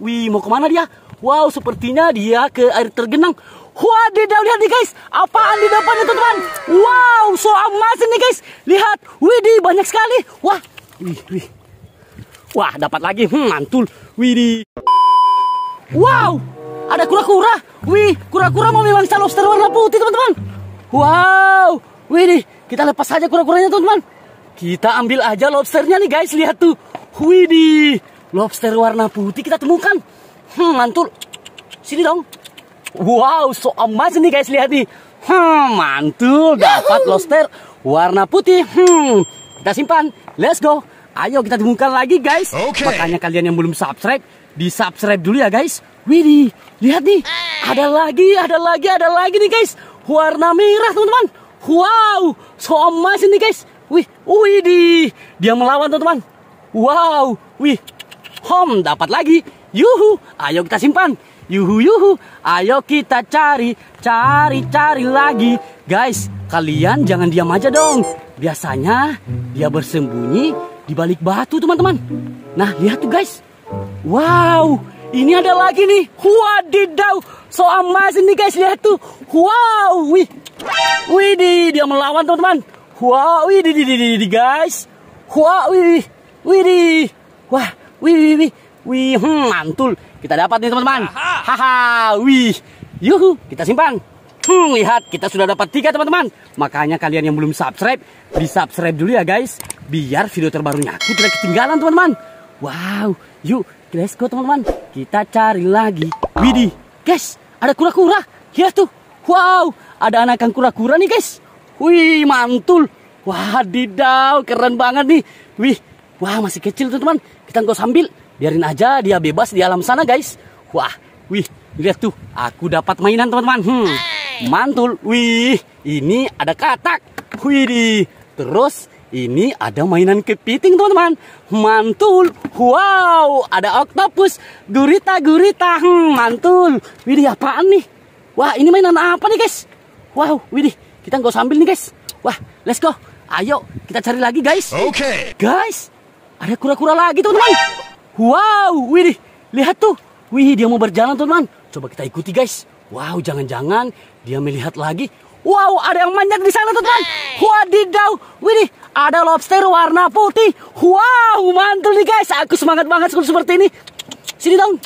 Wih, mau kemana dia? Wow, sepertinya dia ke air tergenang. Wadidaw, lihat nih guys. Apaan di depan itu teman? Wow, so amazing nih guys. Lihat, widih, banyak sekali. Wah, wih, wih. Wah, dapat lagi. Hmm, mantul. Widih. Wow, ada kura-kura. Wih, kura-kura mau memangsa lobster warna putih, teman-teman. Wow, widih. Kita lepas saja kura-kuranya, teman-teman. Kita ambil aja lobsternya nih guys, lihat tuh. Widih lobster warna putih kita temukan. Hmm, mantul. Sini dong. Wow, so emas nih guys, lihat nih. Hmm, mantul dapat lobster warna putih. Hmm, kita simpan. Let's go. Ayo kita temukan lagi guys. Okay. Makanya kalian yang belum subscribe, di subscribe dulu ya guys. Widih, lihat nih. Ada lagi, ada lagi, ada lagi nih guys. Warna merah teman-teman. Wow, so emas nih guys. Wih, widih. Dia melawan teman-teman. Wow, wih, Hom, dapat lagi. Yuhu, ayo kita simpan. Yuhu, yuhu, ayo kita cari, cari, cari lagi. Guys, kalian jangan diam aja dong. Biasanya dia bersembunyi di balik batu, teman-teman. Nah, lihat tuh guys. Wow, ini ada lagi nih. Wadidaw, so amazing nih guys, lihat tuh. Wow, wih. Widih, dia melawan teman-teman. Wow, widih, guys. Wow, widih, widih. Wah, Wih, wih, wih. Wih, hmm, mantul. Kita dapat nih, teman-teman. Haha, wih. Yuhu, kita simpan. Hmm, lihat, kita sudah dapat tiga, teman-teman. Makanya kalian yang belum subscribe, di-subscribe dulu ya, guys. Biar video terbarunya aku tidak ketinggalan, teman-teman. Wow, yuk, let's go, teman-teman. Kita cari lagi. Widih, guys, ada kura-kura. Lihat tuh. Wow, ada anakan kura-kura nih, guys. Wih, mantul. Wah, Wadidaw, keren banget nih. Wih, Wah masih kecil tuh teman. Kita nggak sambil. Biarin aja dia bebas di alam sana guys. Wah, wih, lihat tuh. Aku dapat mainan teman-teman. Hmm, mantul. Wih, ini ada katak. Wih, terus ini ada mainan kepiting teman-teman. Mantul. Wow, ada octopus, Gurita, gurita. Hmm, mantul. Widih, apaan nih? Wah, ini mainan apa nih guys? Wow, widih. Kita nggak sambil nih guys. Wah, let's go. Ayo, kita cari lagi guys. Oke. Okay. Guys, ada kura-kura lagi teman-teman. Wow, widih. Lihat tuh. Wih, dia mau berjalan teman-teman. Coba kita ikuti guys. Wow, jangan-jangan dia melihat lagi. Wow, ada yang banyak di sana teman-teman. Wadidaw. Widih, ada lobster warna putih. Wow, mantul nih guys. Aku semangat banget kalau seperti ini. Sini dong.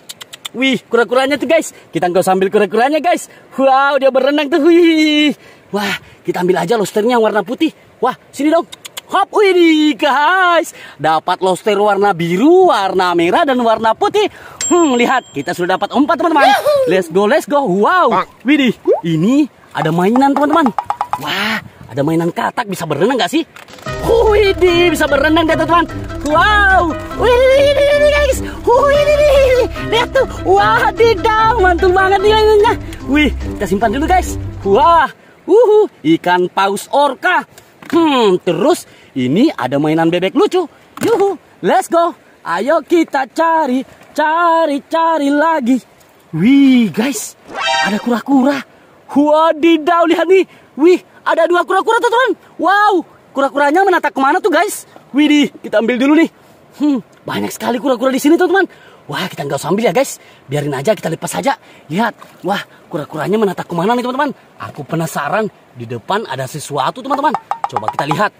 Wih, kura-kuranya tuh guys. Kita nggak sambil kura-kuranya guys. Wow, dia berenang tuh. Wih. Wah, kita ambil aja lobsternya warna putih. Wah, sini dong. Hop, ini guys, dapat loster warna biru, warna merah, dan warna putih. Hmm, lihat, kita sudah dapat empat teman-teman. Let's go, let's go. Wow, widih, ini ada mainan teman-teman. Wah, ada mainan katak, bisa berenang gak sih? Widih, bisa berenang deh teman-teman. Wow, widih, guys. Widih, lihat tuh. Wah, tidak, mantul banget nih mainannya. Wih, kita simpan dulu guys. Wah, uhu, ikan paus orka. Hmm, terus ini ada mainan bebek lucu. Yuhu, let's go. Ayo kita cari, cari, cari lagi. Wih, guys, ada kura-kura. Wadidaw, lihat nih. Wih, ada dua kura-kura tuh, teman. Wow, kura-kuranya menatap kemana tuh, guys? Widih, kita ambil dulu nih. Hmm, banyak sekali kura-kura di sini, tuh teman Wah, kita nggak usah ambil ya, guys. Biarin aja, kita lepas aja. Lihat, wah, kura-kuranya menatap kemana nih teman-teman? Aku penasaran. Di depan ada sesuatu teman-teman. Coba kita lihat.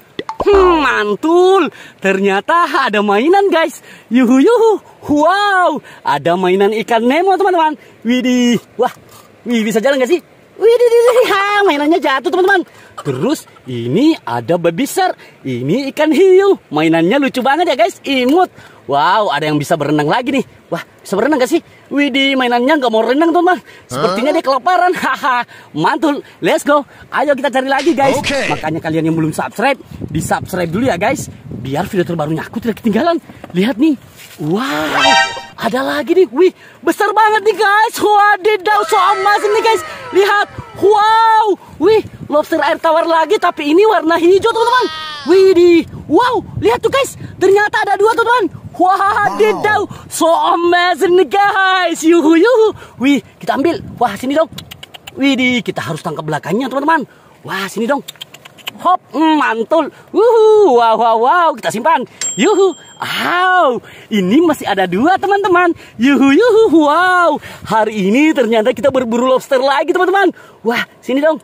Hmm, mantul. Ternyata ada mainan guys. Yuhu yuhu. Wow. Ada mainan ikan Nemo teman-teman. Widih. Wah. Wih bisa jalan gak sih? Widih, ha, mainannya jatuh teman-teman. Terus ini ada babi shark. Ini ikan hiu. Mainannya lucu banget ya guys. Imut. Wow, ada yang bisa berenang lagi nih. Wah, bisa berenang gak sih? Widih, mainannya nggak mau renang, teman. Sepertinya dia kelaparan. Haha, mantul. Let's go. Ayo kita cari lagi, guys. Okay. Makanya kalian yang belum subscribe, di subscribe dulu ya, guys. Biar video terbarunya aku tidak ketinggalan. Lihat nih. Wow, ada lagi nih. Wih, besar banget nih, guys. Wadidaw, so amazing nih, guys. Lihat. Wow, wih, lobster air tawar lagi, tapi ini warna hijau, teman-teman. Widih, wow, lihat tuh guys, ternyata ada dua teman-teman. Wah, So amazing guys. Yuhu yuhu. Wih, kita ambil. Wah, sini dong. Widi, kita harus tangkap belakangnya, teman-teman. Wah, sini dong. Hop, hmm, mantul. Wuhu, wow, wow, wow. Kita simpan. Yuhu. Wow, ini masih ada dua, teman-teman. Yuhu, yuhu, wow. Hari ini ternyata kita berburu lobster lagi, teman-teman. Wah, sini dong.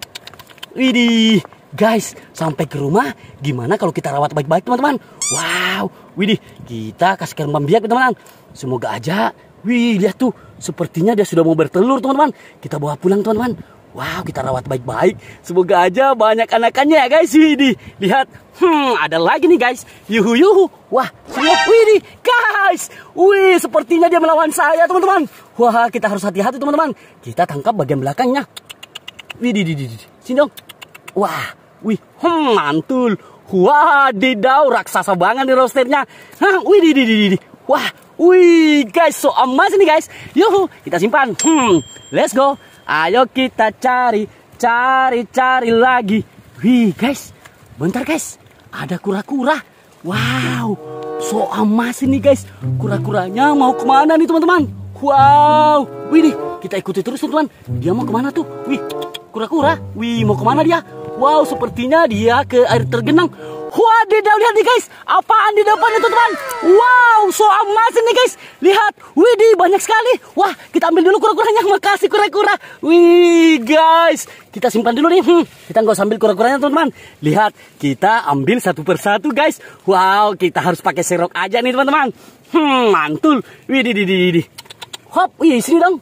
Widi, Guys, sampai ke rumah, gimana kalau kita rawat baik-baik, teman-teman? Wow, widih, kita kasih kembang biak teman-teman. Semoga aja, wih lihat tuh, sepertinya dia sudah mau bertelur teman-teman. Kita bawa pulang teman-teman. Wow, kita rawat baik-baik. Semoga aja banyak anakannya ya guys. Widih, lihat. Hmm, ada lagi nih guys. Yuhu yuhu. Wah, siap widih. Guys, wih sepertinya dia melawan saya teman-teman. Wah, kita harus hati-hati teman-teman. Kita tangkap bagian belakangnya. Widih, di di Sini dong. Wah, wih, hmm, mantul. Wadidaw, raksasa banget nih roasternya. Hah, wih, di, di, di, di. Wah, wih, guys, so emas ini guys. Yuhu, kita simpan. Hmm, let's go. Ayo kita cari, cari, cari lagi. Wih, guys, bentar guys, ada kura-kura. Wow, so emas ini guys. Kura-kuranya mau kemana nih teman-teman? Wow, wih kita ikuti terus teman-teman. Dia mau kemana tuh? Wih, kura-kura. Wih, mau kemana dia? Wow, sepertinya dia ke air tergenang. Wah, lihat nih guys. Apaan di depan itu teman? Wow, so amazing nih guys. Lihat, widih banyak sekali. Wah, kita ambil dulu kura-kuranya. Makasih kura-kura. Wih guys, kita simpan dulu nih. Hmm, kita nggak usah ambil kura-kuranya teman-teman. Lihat, kita ambil satu persatu guys. Wow, kita harus pakai serok aja nih teman-teman. Hmm, mantul. Widih, widih, widih. Hop, wih sini dong.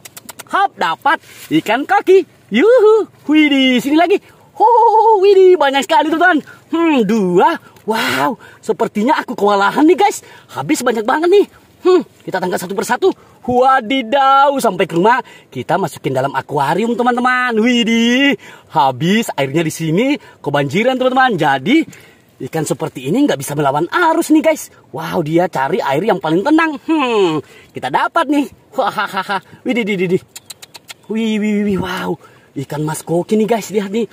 Hop, dapat ikan kaki. Yuhu, widih, sini lagi. Oh, widih, banyak sekali tuh, teman. Hmm, dua. Wow, sepertinya aku kewalahan nih, guys. Habis banyak banget nih. Hmm, kita tangkap satu persatu. Wadidaw, sampai ke rumah kita masukin dalam akuarium teman-teman. Widih, habis airnya di sini kebanjiran teman-teman. Jadi ikan seperti ini nggak bisa melawan arus nih guys. Wow, dia cari air yang paling tenang. Hmm, kita dapat nih. Hahaha. Widih, widih, widih. Wih, wih, wih, wow. Ikan mas koki nih guys, lihat nih.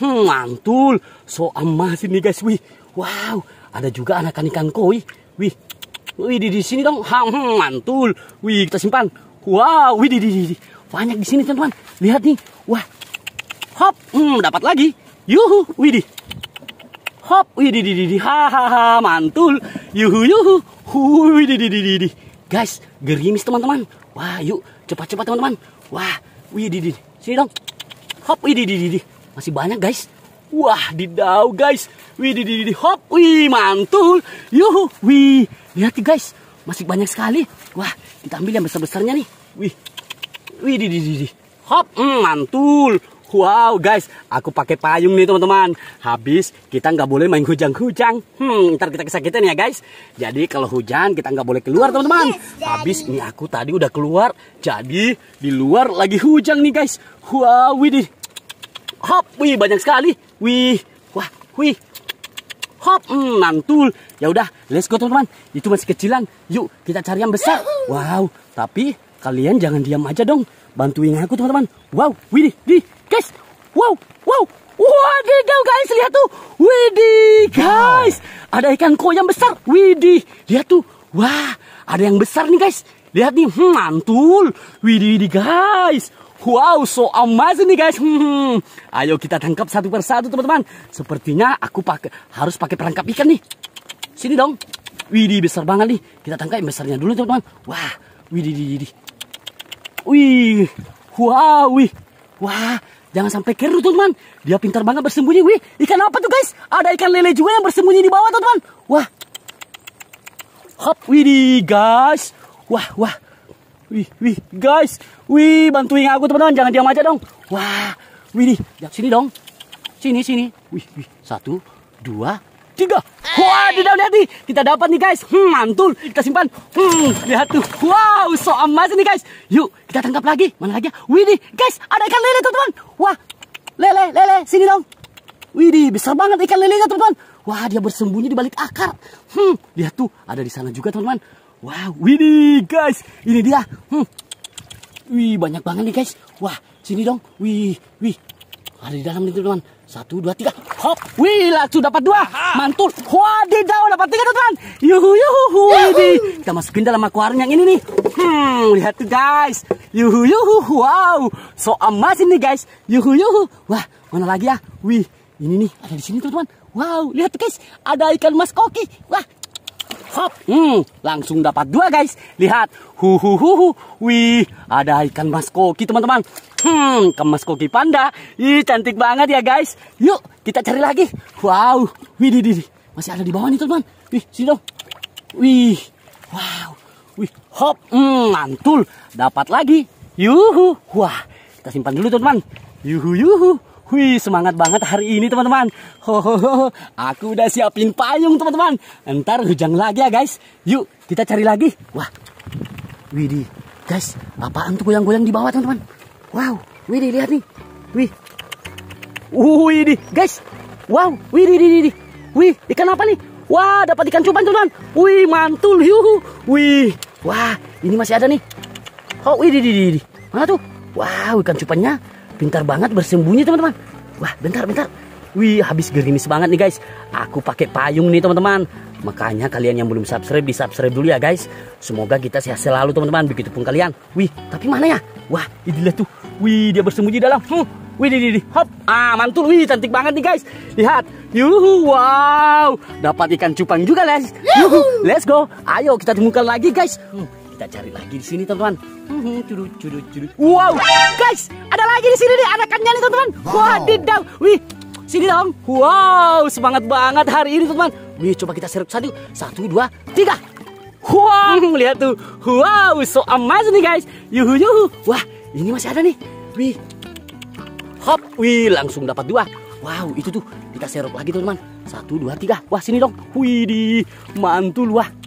Hmm, mantul. So amasin nih guys, wih. Wow, ada juga anak ikan koi. Wih. Wih di, di sini dong. Hmm, mantul. Wih, kita simpan. Wow, wih di, di, di. Banyak di sini teman-teman. Lihat nih. Wah. Hop, hmm, dapat lagi. Yuhu, wih di. Hop, wih di, di, di. ha, mantul. Yuhu, yuhu. Wih di, di, di, di. Guys, gerimis teman-teman. Wah, yuk cepat-cepat teman-teman. Wah, wih di, di. Sini dong. Hop, wih di, di, di. Masih banyak guys. Wah, didau guys. Wih, di, di, di hop. Wih, mantul. Yuhu, wih. Lihat nih guys, masih banyak sekali. Wah, kita ambil yang besar-besarnya nih. Wih. Wih, di, di, di, Hop, mm, mantul. Wow guys, aku pakai payung nih teman-teman. Habis kita nggak boleh main hujang-hujang. Hmm, ntar kita kesakitan ya guys. Jadi kalau hujan kita nggak boleh keluar teman-teman. Habis ini aku tadi udah keluar, jadi di luar lagi hujan nih guys. Wow, widih hop, wih banyak sekali, wih, wah, wih, hop, hmm, mantul. Ya udah, let's go teman-teman. Itu masih kecilan. Yuk kita cari yang besar. Wow, tapi kalian jangan diam aja dong. Bantuin aku teman-teman. Wow, wih, di, guys, wow, wow, Wadidaw guys, lihat tuh. Widih guys. Ada ikan koi yang besar. Widih. Lihat tuh. Wah, ada yang besar nih guys. Lihat nih, hmm, mantul. Widih guys. Wow, so amazing nih guys. Hmm, hmm, ayo kita tangkap satu persatu teman-teman. Sepertinya aku pakai harus pakai perangkap ikan nih. Sini dong. Widi besar banget nih. Kita tangkap yang besarnya dulu teman-teman. Wah, widih, widih. Wih, wow, wih. Wah, jangan sampai keruh teman-teman. Dia pintar banget bersembunyi. Wih, ikan apa tuh guys? Ada ikan lele juga yang bersembunyi di bawah teman-teman. Wah. Hop, widih guys. Wah, wah. Wih, wih, guys. Wih, bantuin aku teman-teman. Jangan diam aja dong. Wah, wih nih. Lihat sini dong. Sini, sini. Wih, wih. Satu, dua, tiga. Wah, tidak lihat nih. Kita dapat nih guys. Hmm, mantul. Kita simpan. Hmm, lihat tuh. Wow, so emas nih guys. Yuk, kita tangkap lagi. Mana lagi? Wih nih, guys. Ada ikan lele teman teman. Wah, lele, lele. Sini dong. Wih nih, besar banget ikan lelenya teman-teman. Wah, dia bersembunyi di balik akar. Hmm, lihat tuh. Ada di sana juga teman-teman. Wow, widih guys, ini dia. Hmm. Wih, banyak banget nih guys. Wah, sini dong. Wih, wih. Ada di dalam nih teman. Satu, dua, tiga. Hop. Wih, langsung dapat dua. Mantul. Wah, di dalam dapat tiga teman. Yuhu, yuhu. Widih. Kita masukin dalam akuarium yang ini nih. Hmm, lihat tuh guys. Yuhu, yuhu. Wow. So amazing ini, guys. Yuhu, yuhu. Wah, mana lagi ya? Wih, ini nih ada di sini teman-teman. Wow, lihat tuh guys. Ada ikan mas koki. Wah, hop, hmm, langsung dapat dua guys. Lihat, hu hu hu hu, wih, ada ikan mas koki teman-teman. Hmm, ikan mas koki panda, ih cantik banget ya guys. Yuk, kita cari lagi. Wow, wih, di, di, masih ada di bawah nih teman-teman. Wih, sini dong. Wih, wow, wih, hop, hmm, mantul, dapat lagi. Yuhu, wah, kita simpan dulu teman-teman. Yuhu, yuhu. Wih, semangat banget hari ini teman-teman. Hohoho, aku udah siapin payung teman-teman. Ntar hujan lagi ya guys. Yuk, kita cari lagi. Wah, Widi, Guys, apaan tuh goyang-goyang di bawah teman-teman? Wow, Widi lihat nih. Wih. Uh, Widi, guys. Wow, Widi, Widi, widih. Wih, ikan apa nih? Wah, dapat ikan cupang teman-teman. Wih, mantul. Yuhu. Wih. Wah, ini masih ada nih. Oh, Widi, widih, widih. Mana tuh? Wow, ikan cupangnya Pintar banget bersembunyi teman-teman. Wah, bentar, bentar. Wih, habis gerimis banget nih guys. Aku pakai payung nih teman-teman. Makanya kalian yang belum subscribe, di subscribe dulu ya guys. Semoga kita sehat selalu teman-teman. Begitu pun kalian. Wih, tapi mana ya? Wah, idilah tuh. Wih, dia bersembunyi dalam. Hmm. Wih, di, di, hop. Ah, mantul. Wih, cantik banget nih guys. Lihat. Yuhu, wow. Dapat ikan cupang juga guys. Yuhu, let's go. Ayo kita temukan lagi guys. Hmm kita cari lagi di sini teman-teman. Curu uhuh, curu curu. Wow, guys, ada lagi di sini nih anakannya nih teman-teman. Wow. didang. Wih, sini dong. Wow, semangat banget hari ini teman-teman. Wih, coba kita serup satu, satu, dua, tiga. Wow, lihat tuh. Wow, so amazing nih guys. Yuhu yuhu. Wah, ini masih ada nih. Wih, hop, wih langsung dapat dua. Wow, itu tuh kita serup lagi teman-teman. Satu, dua, tiga. Wah, sini dong. Wih, di mantul wah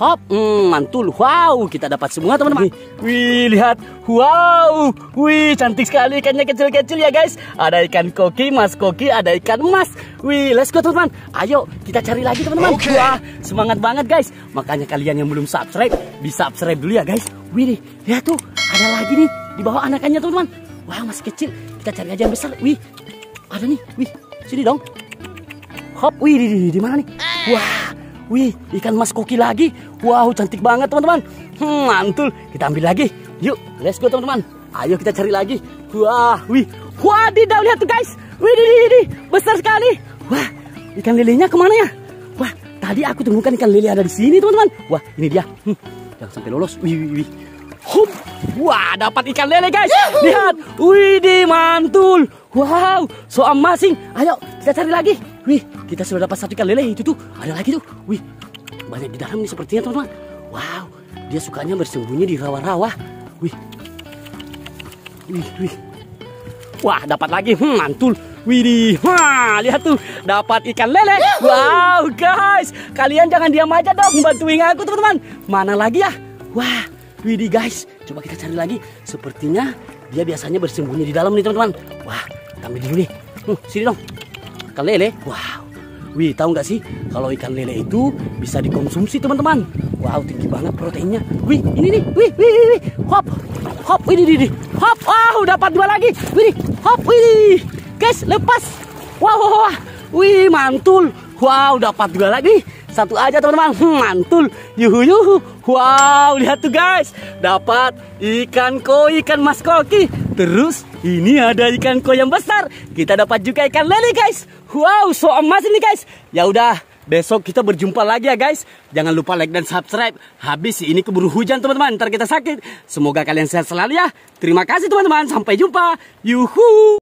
hop. Hmm, mantul. Wow, kita dapat semua teman-teman. Wih, lihat. Wow. Wih, cantik sekali ikannya kecil-kecil ya guys. Ada ikan koki, mas koki, ada ikan emas. Wih, let's go teman-teman. Ayo, kita cari lagi teman-teman. Okay. Wah, semangat banget guys. Makanya kalian yang belum subscribe, bisa subscribe dulu ya guys. Wih, nih, lihat tuh. Ada lagi nih di bawah anakannya teman-teman. Wah, masih kecil. Kita cari aja yang besar. Wih, ada nih. Wih, sini dong. Hop, wih, di, di, di mana nih? Wah, wih, ikan mas koki lagi. Wow, cantik banget teman-teman. Hmm, mantul. Kita ambil lagi. Yuk, let's go teman-teman. Ayo kita cari lagi. Wah, wih. Wadidaw, lihat tuh guys. Wih, di, di, di. besar sekali. Wah, ikan lelenya kemana ya? Wah, tadi aku temukan ikan lele ada di sini teman-teman. Wah, ini dia. Hmm, jangan sampai lolos. Wih, wih, wih. Hup. Wah, dapat ikan lele guys. Yuhu. Lihat. Wih, di mantul. Wow, so amazing. Ayo, kita cari lagi. Wih, kita sudah dapat satu ikan lele itu tuh. Ada lagi tuh. Wih, banyak di dalam nih sepertinya teman-teman. Wow, dia sukanya bersembunyi di rawa-rawa. Wih, wih, wih. Wah, dapat lagi. Hmm, mantul. Widih, wah, lihat tuh, dapat ikan lele. Wow, guys, kalian jangan diam aja dong, bantuin aku teman-teman. Mana lagi ya? Wah, widih guys, coba kita cari lagi. Sepertinya dia biasanya bersembunyi di dalam nih teman-teman. Wah, kami dulu nih. Hmm, sini dong. Ikan lele. Wow, Wih, tahu nggak sih kalau ikan lele itu bisa dikonsumsi teman-teman? Wow, tinggi banget proteinnya. Wih, ini nih, wih, wih, wih, wih. hop, hop, ini, ini, hop, ah, oh, dapat dua lagi, wih, hop, wih, guys, lepas, wow, wow, wow. wih, mantul, wow, dapat dua lagi. Satu aja teman-teman. Hmm, mantul. Yuhu yuhu. Wow, lihat tuh guys. Dapat ikan koi, ikan mas koki. Terus ini ada ikan koi yang besar. Kita dapat juga ikan lele guys. Wow, so emas ini guys. Ya udah, besok kita berjumpa lagi ya guys. Jangan lupa like dan subscribe. Habis ini keburu hujan teman-teman, ntar kita sakit. Semoga kalian sehat selalu ya. Terima kasih teman-teman, sampai jumpa. Yuhu.